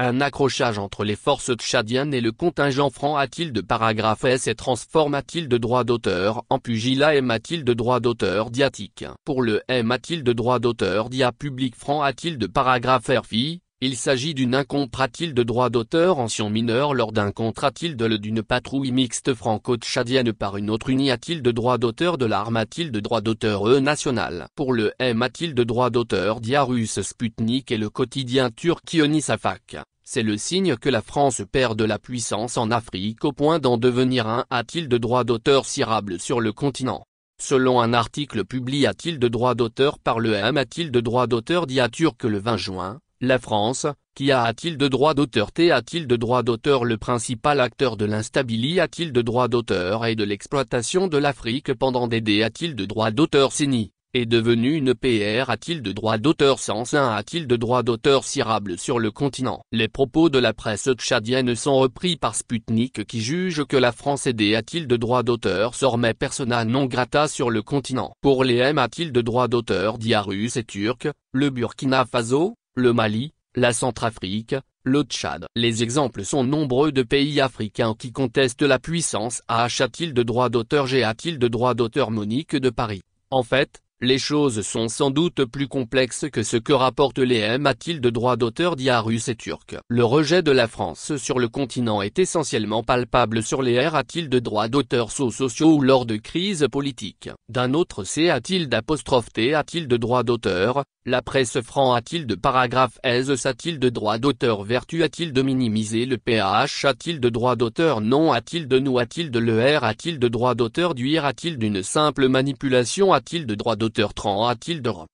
Un accrochage entre les forces tchadiennes et le contingent franc a-t-il de paragraphe S et transforme t il de droit d'auteur en pugila et a-t-il de droit d'auteur diatique Pour le M a-t-il de droit d'auteur dia public franc a-t-il de paragraphe RFI il s'agit d'une incompratile de droit d'auteur en sion lors d'un contrat de le d'une patrouille mixte franco-tchadienne par une autre A-t-il de droit d'auteur de l'arme de droit d'auteur E national. Pour le M de droit d'auteur Diarus Sputnik et le quotidien turc Safak, c'est le signe que la France perd de la puissance en Afrique au point d'en devenir un a de droit d'auteur cirable sur le continent. Selon un article publié a t il de droit d'auteur par le M a t il de droit d'auteur d'IA le 20 juin, la France, qui a t il de droit d'auteur T a-t-il de droit d'auteur Le principal acteur de l'instabilité a-t-il de droit d'auteur et de l'exploitation de l'Afrique pendant des dés a-t-il de droit d'auteur Séni est devenu une PR a-t-il de droit d'auteur sans un a-t-il de droit d'auteur cirable sur le continent Les propos de la presse tchadienne sont repris par Sputnik qui juge que la France aidée a-t-il de droit d'auteur sormet persona non grata sur le continent Pour les M a-t-il de droit d'auteur Diarus et Turc, le Burkina Faso, le Mali, la Centrafrique, le Tchad. Les exemples sont nombreux de pays africains qui contestent la puissance à ah, A-t-il de droit d'auteur G A-t-il de droit d'auteur Monique de Paris En fait, les choses sont sans doute plus complexes que ce que rapporte les M. A-t-il de droit d'auteur Dia Russe et Turc. Le rejet de la France sur le continent est essentiellement palpable sur les R. A-t-il de droit d'auteur sociaux ou lors de crises politiques. D'un autre C. A-t-il d'apostrophe T. A-t-il de droit d'auteur, la presse franc a-t-il de paragraphe S a-t-il de droit d'auteur vertu a-t-il de minimiser le pH a-t-il de droit d'auteur non a-t-il de nous a-t-il de l'ER a-t-il de droit d'auteur ir a-t-il d'une simple manipulation a-t-il de droit d'auteur auteur a-t-il d'Europe